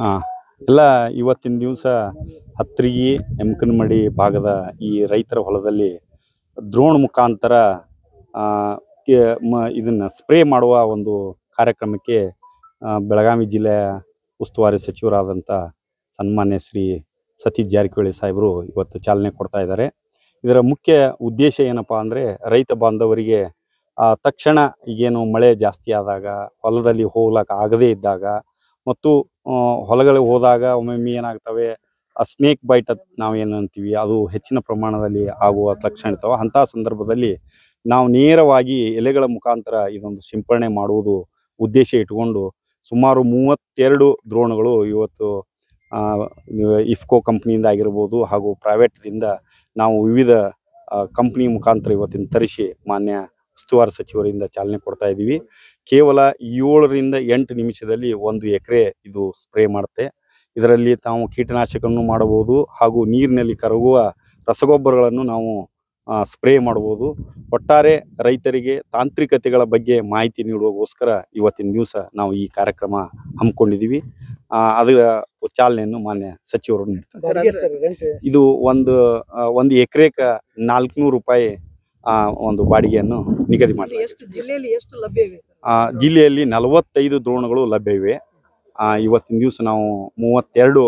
ಹಾಂ ಎಲ್ಲ ಇವತ್ತಿನ ದಿವಸ ಹತ್ರಿಗಿ ಎಮ್ಕನ್ಮಡಿ ಭಾಗದ ಈ ರೈತರ ಹೊಲದಲ್ಲಿ ದ್ರೋಣ್ ಮುಖಾಂತರ ಇದನ್ನು ಸ್ಪ್ರೇ ಮಾಡುವ ಒಂದು ಕಾರ್ಯಕ್ರಮಕ್ಕೆ ಬೆಳಗಾವಿ ಜಿಲ್ಲೆಯ ಉಸ್ತುವಾರಿ ಸಚಿವರಾದಂಥ ಸನ್ಮಾನ್ಯ ಶ್ರೀ ಸತೀಶ್ ಜಾರಕಿಹೊಳಿ ಸಾಹೇಬರು ಇವತ್ತು ಚಾಲನೆ ಕೊಡ್ತಾ ಇದ್ದಾರೆ ಇದರ ಮುಖ್ಯ ಉದ್ದೇಶ ಏನಪ್ಪ ಅಂದರೆ ರೈತ ಬಾಂಧವರಿಗೆ ತಕ್ಷಣ ಈಗೇನು ಮಳೆ ಜಾಸ್ತಿ ಆದಾಗ ಹೊಲದಲ್ಲಿ ಹೋಗ್ಲಕ್ಕೆ ಆಗದೇ ಇದ್ದಾಗ ಮತ್ತು ಹೊಲಗಳಿಗೆ ಹೋದಾಗ ಒಮ್ಮೊಮ್ಮೆ ಏನಾಗ್ತವೆ ಆ ಸ್ನೇಕ್ ಬೈಟ್ ನಾವು ಏನು ಅಂತೀವಿ ಅದು ಹೆಚ್ಚಿನ ಪ್ರಮಾಣದಲ್ಲಿ ಆಗುವ ಲಕ್ಷಣ ಇರ್ತವೆ ಅಂಥ ಸಂದರ್ಭದಲ್ಲಿ ನಾವು ನೇರವಾಗಿ ಎಲೆಗಳ ಮುಖಾಂತರ ಇದೊಂದು ಸಿಂಪರಣೆ ಮಾಡುವುದು ಉದ್ದೇಶ ಇಟ್ಟುಕೊಂಡು ಸುಮಾರು ಮೂವತ್ತೆರಡು ದ್ರೋಣಗಳು ಇವತ್ತು ಇಫ್ಕೋ ಕಂಪ್ನಿಯಿಂದ ಆಗಿರ್ಬೋದು ಹಾಗೂ ಪ್ರೈವೇಟ್ದಿಂದ ನಾವು ವಿವಿಧ ಕಂಪ್ನಿ ಮುಖಾಂತರ ಇವತ್ತಿನ ತರಿಸಿ ಮಾನ್ಯ ಉಸ್ತುವಾರಿ ಸಚಿವರಿಂದ ಚಾಲನೆ ಕೊಡ್ತಾ ಇದ್ದೀವಿ ಕೇವಲ ಏಳರಿಂದ ಎಂಟು ನಿಮಿಷದಲ್ಲಿ ಒಂದು ಎಕರೆ ಇದು ಸ್ಪ್ರೇ ಮಾಡುತ್ತೆ ಇದರಲ್ಲಿ ತಾವು ಕೀಟನಾಶಕವನ್ನು ಮಾಡಬಹುದು ಹಾಗೂ ನೀರಿನಲ್ಲಿ ಕರಗುವ ರಸಗೊಬ್ಬರಗಳನ್ನು ನಾವು ಸ್ಪ್ರೇ ಮಾಡಬಹುದು ಒಟ್ಟಾರೆ ರೈತರಿಗೆ ತಾಂತ್ರಿಕತೆಗಳ ಬಗ್ಗೆ ಮಾಹಿತಿ ನೀಡುವಗೋಸ್ಕರ ಇವತ್ತಿನ ದಿವಸ ನಾವು ಈ ಕಾರ್ಯಕ್ರಮ ಹಮ್ಮಿಕೊಂಡಿದ್ದೀವಿ ಅದರ ಚಾಲನೆಯನ್ನು ಮಾನ್ಯ ಸಚಿವರು ನೀಡ್ತಾರೆ ಇದು ಒಂದು ಒಂದು ಎಕರೆಕ ನಾಲ್ಕುನೂರು ರೂಪಾಯಿ ಒಂದು ಬಾಡಿಗೆಯನ್ನು ನಿಗದಿ ಮಾಡಿದ್ದಾರೆ ಜಿಲ್ಲೆಯಲ್ಲಿ ನಲವತ್ತೈದು ದ್ರೋಣಗಳು ಲಭ್ಯವಿವೆ ಇವೆ ಇವತ್ತಿನ ದಿವಸ ನಾವು ಮೂವತ್ತೆರಡು